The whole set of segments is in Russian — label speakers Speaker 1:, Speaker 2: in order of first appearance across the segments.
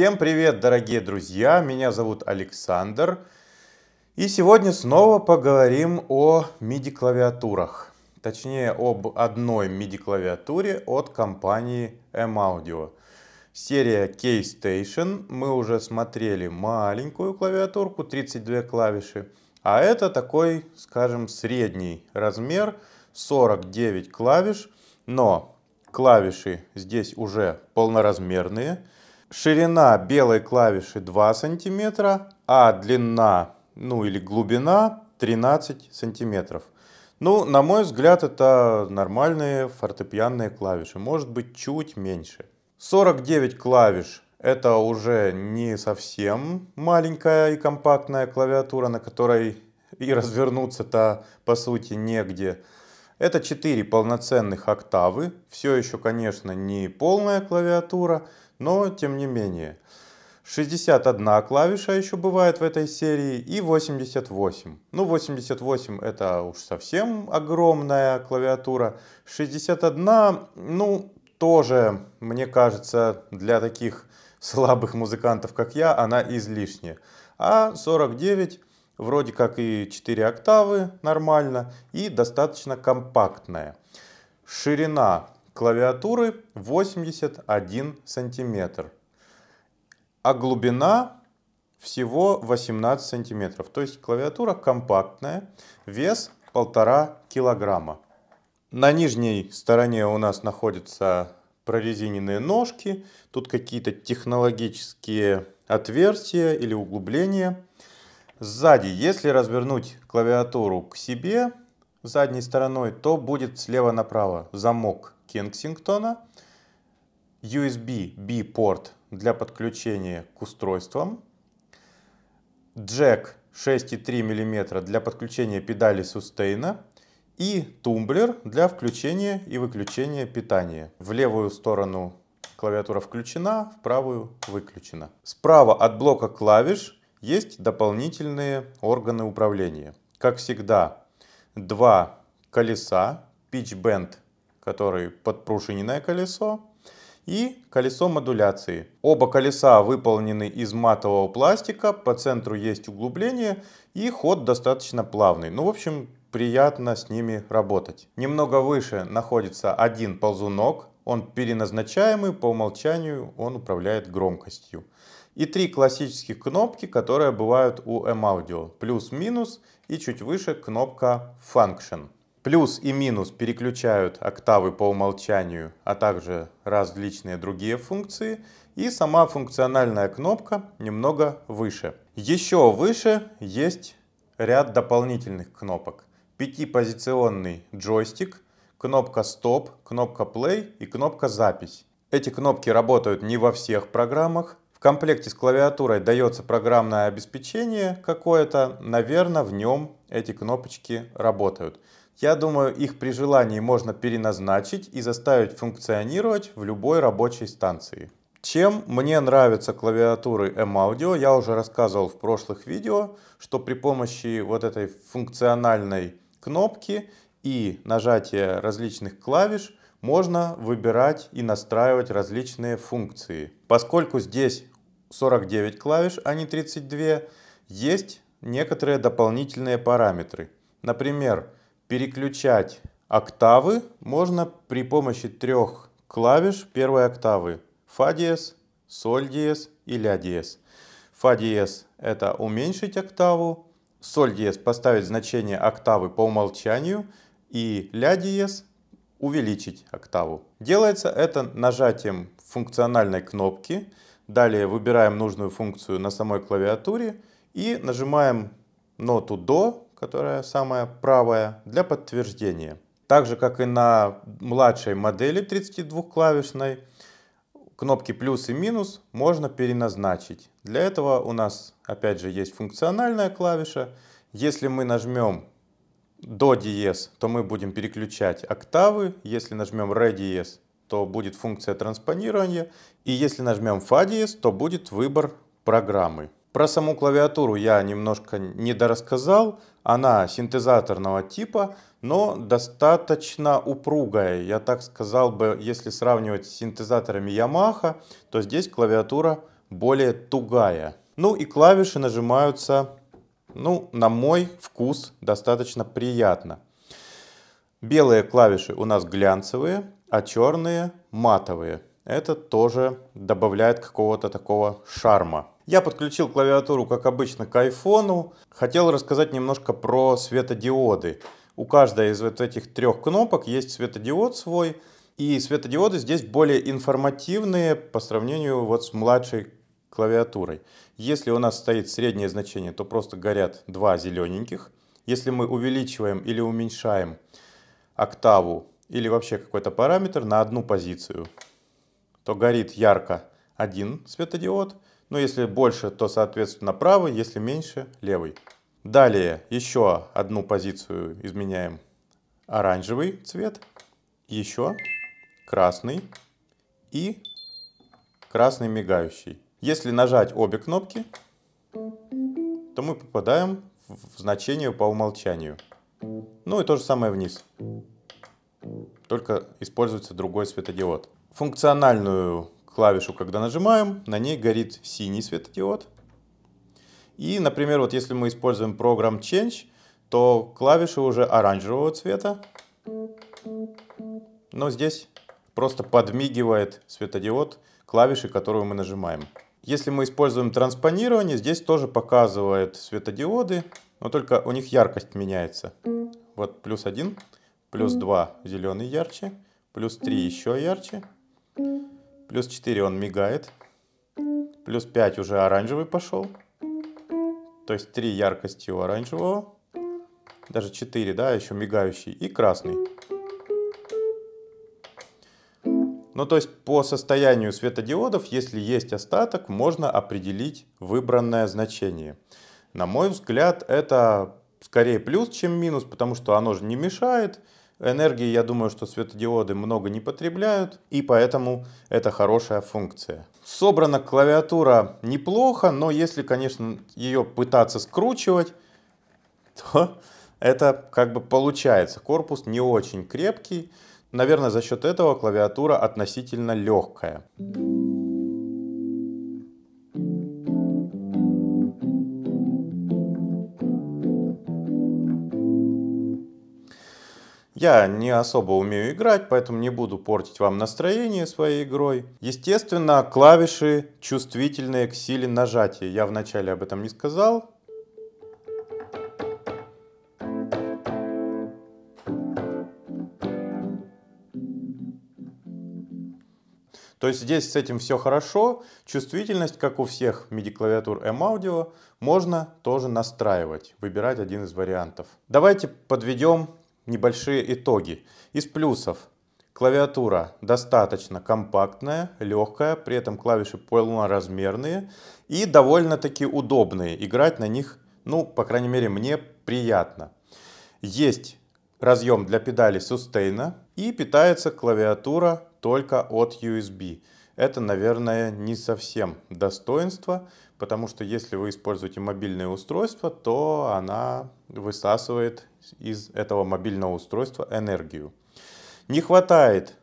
Speaker 1: Всем привет, дорогие друзья! Меня зовут Александр. И сегодня снова поговорим о MIDI-клавиатурах. Точнее, об одной MIDI-клавиатуре от компании M-Audio. Серия K-Station. Мы уже смотрели маленькую клавиатурку, 32 клавиши. А это такой, скажем, средний размер, 49 клавиш. Но клавиши здесь уже полноразмерные – Ширина белой клавиши 2 см, а длина, ну или глубина 13 сантиметров. Ну, на мой взгляд, это нормальные фортепианные клавиши, может быть чуть меньше. 49 клавиш – это уже не совсем маленькая и компактная клавиатура, на которой и развернуться-то по сути негде. Это 4 полноценных октавы. Все еще, конечно, не полная клавиатура, но тем не менее. 61 клавиша еще бывает в этой серии и 88. Ну 88 это уж совсем огромная клавиатура. 61, ну тоже, мне кажется, для таких слабых музыкантов, как я, она излишняя. А 49 вроде как и 4 октавы нормально и достаточно компактная. Ширина клавиатуры 81 сантиметр, а глубина всего 18 сантиметров. То есть клавиатура компактная, вес 1,5 килограмма. На нижней стороне у нас находятся прорезиненные ножки, тут какие-то технологические отверстия или углубления – Сзади, если развернуть клавиатуру к себе задней стороной, то будет слева направо замок Кенсингтона, USB-B порт для подключения к устройствам, джек 6,3 мм для подключения педали сустейна и тумблер для включения и выключения питания. В левую сторону клавиатура включена, в правую выключена. Справа от блока клавиш есть дополнительные органы управления. Как всегда, два колеса, pitch-bend, который подпружиненное колесо, и колесо модуляции. Оба колеса выполнены из матового пластика, по центру есть углубление и ход достаточно плавный. Ну, в общем, приятно с ними работать. Немного выше находится один ползунок, он переназначаемый, по умолчанию он управляет громкостью и три классических кнопки, которые бывают у M-Audio. Плюс-минус и чуть выше кнопка Function. Плюс и минус переключают октавы по умолчанию, а также различные другие функции. И сама функциональная кнопка немного выше. Еще выше есть ряд дополнительных кнопок. Пятипозиционный джойстик, кнопка стоп, кнопка play и кнопка запись. Эти кнопки работают не во всех программах, в комплекте с клавиатурой дается программное обеспечение какое-то. Наверное, в нем эти кнопочки работают. Я думаю, их при желании можно переназначить и заставить функционировать в любой рабочей станции. Чем мне нравятся клавиатуры M-Audio, я уже рассказывал в прошлых видео, что при помощи вот этой функциональной кнопки и нажатия различных клавиш можно выбирать и настраивать различные функции. Поскольку здесь 49 клавиш, а не 32, есть некоторые дополнительные параметры. Например, переключать октавы можно при помощи трех клавиш первой октавы. Фа диез, соль диез и ля диез. Фа диез это уменьшить октаву, соль диез поставить значение октавы по умолчанию и ля диез увеличить октаву. Делается это нажатием функциональной кнопки. Далее выбираем нужную функцию на самой клавиатуре и нажимаем ноту «до», которая самая правая, для подтверждения. Так же, как и на младшей модели 32-клавишной, кнопки «плюс» и «минус» можно переназначить. Для этого у нас, опять же, есть функциональная клавиша. Если мы нажмем до диез, то мы будем переключать октавы. Если нажмем ре диез, то будет функция транспонирования. И если нажмем фа диез, то будет выбор программы. Про саму клавиатуру я немножко недорассказал. Она синтезаторного типа, но достаточно упругая. Я так сказал бы, если сравнивать с синтезаторами Yamaha, то здесь клавиатура более тугая. Ну и клавиши нажимаются ну, на мой вкус достаточно приятно. Белые клавиши у нас глянцевые, а черные матовые. Это тоже добавляет какого-то такого шарма. Я подключил клавиатуру, как обычно, к айфону. Хотел рассказать немножко про светодиоды. У каждой из вот этих трех кнопок есть светодиод свой. И светодиоды здесь более информативные по сравнению вот с младшей клавиатурой. Если у нас стоит среднее значение, то просто горят два зелененьких. Если мы увеличиваем или уменьшаем октаву или вообще какой-то параметр на одну позицию, то горит ярко один светодиод. Но ну, если больше, то соответственно правый, если меньше левый. Далее еще одну позицию изменяем оранжевый цвет, еще красный и красный мигающий. Если нажать обе кнопки, то мы попадаем в значение по умолчанию. Ну и то же самое вниз. Только используется другой светодиод. Функциональную клавишу, когда нажимаем, на ней горит синий светодиод. И, например, вот если мы используем программ Change, то клавиши уже оранжевого цвета. Но здесь просто подмигивает светодиод клавиши, которую мы нажимаем. Если мы используем транспонирование, здесь тоже показывает светодиоды, но только у них яркость меняется. Вот плюс 1, плюс 2 зеленый ярче, плюс 3 еще ярче, плюс 4 он мигает, плюс 5 уже оранжевый пошел, то есть 3 яркости у оранжевого, даже 4, да, еще мигающий, и красный. Ну, то есть по состоянию светодиодов, если есть остаток, можно определить выбранное значение. На мой взгляд, это скорее плюс, чем минус, потому что оно же не мешает. Энергии, я думаю, что светодиоды много не потребляют, и поэтому это хорошая функция. Собрана клавиатура неплохо, но если, конечно, ее пытаться скручивать, то это как бы получается. Корпус не очень крепкий, Наверное, за счет этого клавиатура относительно легкая. Я не особо умею играть, поэтому не буду портить вам настроение своей игрой. Естественно, клавиши чувствительные к силе нажатия. Я вначале об этом не сказал, То есть здесь с этим все хорошо. Чувствительность, как у всех MIDI-клавиатур M-Audio, можно тоже настраивать, выбирать один из вариантов. Давайте подведем небольшие итоги. Из плюсов. Клавиатура достаточно компактная, легкая, при этом клавиши полноразмерные и довольно-таки удобные. Играть на них, ну, по крайней мере, мне приятно. Есть разъем для педали сустейна и питается клавиатура только от USB. Это, наверное, не совсем достоинство, потому что если вы используете мобильное устройство, то она высасывает из этого мобильного устройства энергию. Не хватает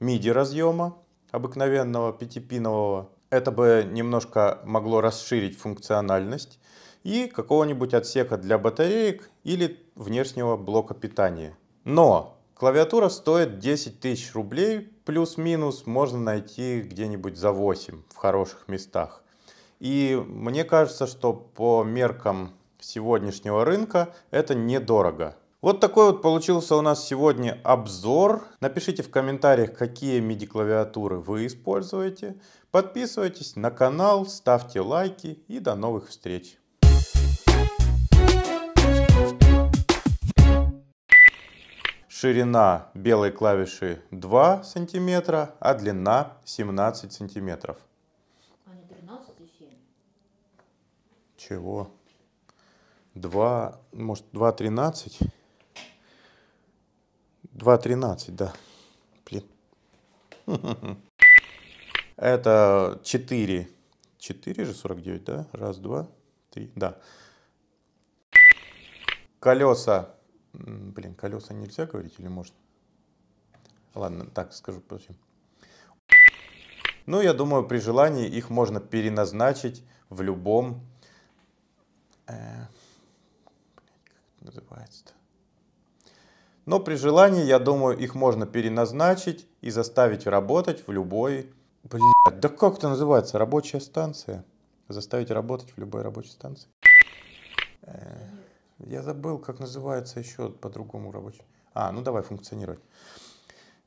Speaker 1: MIDI разъема обыкновенного пятипинового. Это бы немножко могло расширить функциональность и какого-нибудь отсека для батареек или внешнего блока питания. Но клавиатура стоит 10 тысяч рублей плюс-минус можно найти где-нибудь за 8 в хороших местах. И мне кажется, что по меркам сегодняшнего рынка это недорого. Вот такой вот получился у нас сегодня обзор. Напишите в комментариях, какие MIDI клавиатуры вы используете. Подписывайтесь на канал, ставьте лайки и до новых встреч. Ширина белой клавиши 2 сантиметра, а длина 17 сантиметров. А не 13,7? А Чего? 2, может 2,13? 2,13, да. Блин. Это 4. 4 же 49, да? Раз, два, три, да. Колеса Блин, колеса нельзя говорить или можно? Ладно, так скажу, подожди. Ну, я думаю, при желании их можно переназначить в любом... Э, как это называется-то? Но при желании, я думаю, их можно переназначить и заставить работать в любой... Блядь, да как это называется? Рабочая станция? Заставить работать в любой рабочей станции? Э, я забыл, как называется еще по-другому рабочий. А, ну давай функционировать.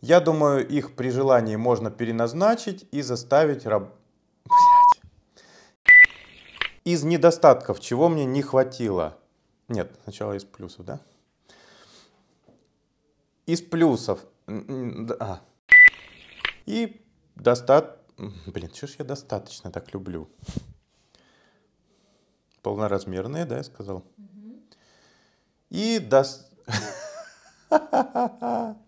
Speaker 1: Я думаю, их при желании можно переназначить и заставить работать. Из недостатков, чего мне не хватило. Нет, сначала из плюсов, да? Из плюсов. А. И достат... Блин, что ж я достаточно так люблю? Полноразмерные, да, я сказал? И до...